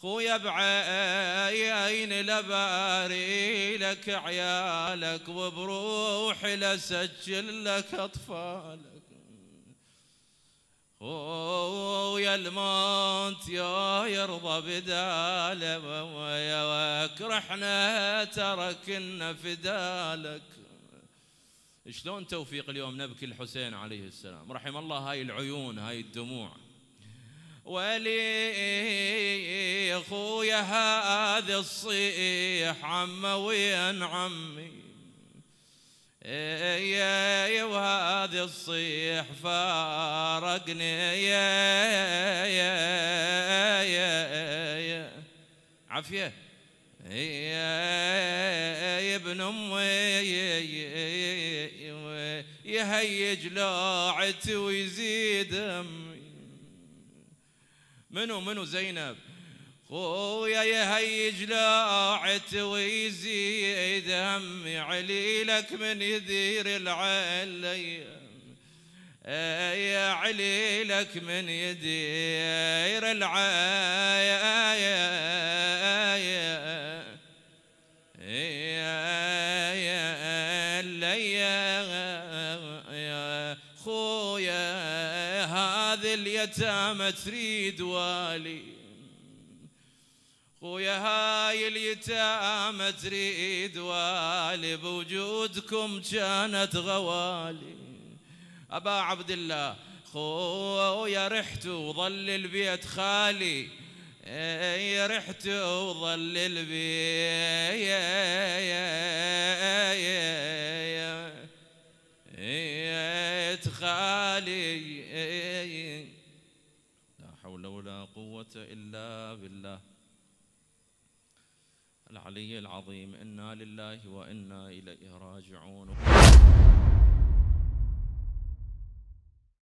خويا بعين لباري لك عيالك وبروحي لسجل لك أطفالك خويا الموت يا يرضى بداله ويا اكرحنا تركنا فدالك شلون توفيق اليوم نبكي الحسين عليه السلام رحم الله هاي العيون هاي الدموع ولي يا خويا هذا الصيح عم وين عمي إيه يا يا وهذا الصيح فارقني يا يا يا يا عافيه يا ابن امي يهيج لاعتي ويزيد امي منو منو زينب خويا يهيج لاعت ويزيد همي عليلك من يدير العلي يا عليلك من يدير العاية يا خويا هذه اليتامى تريد والي خويا هاي اليتامى تريد والي بوجودكم كانت غوالي أبا عبد الله خويا رحت وظل البيت خالي اي رحت وظل البيت خالي إيه، لا حول ولا قوة إلا بالله العلي العظيم إنا لله وإنا إليه راجعون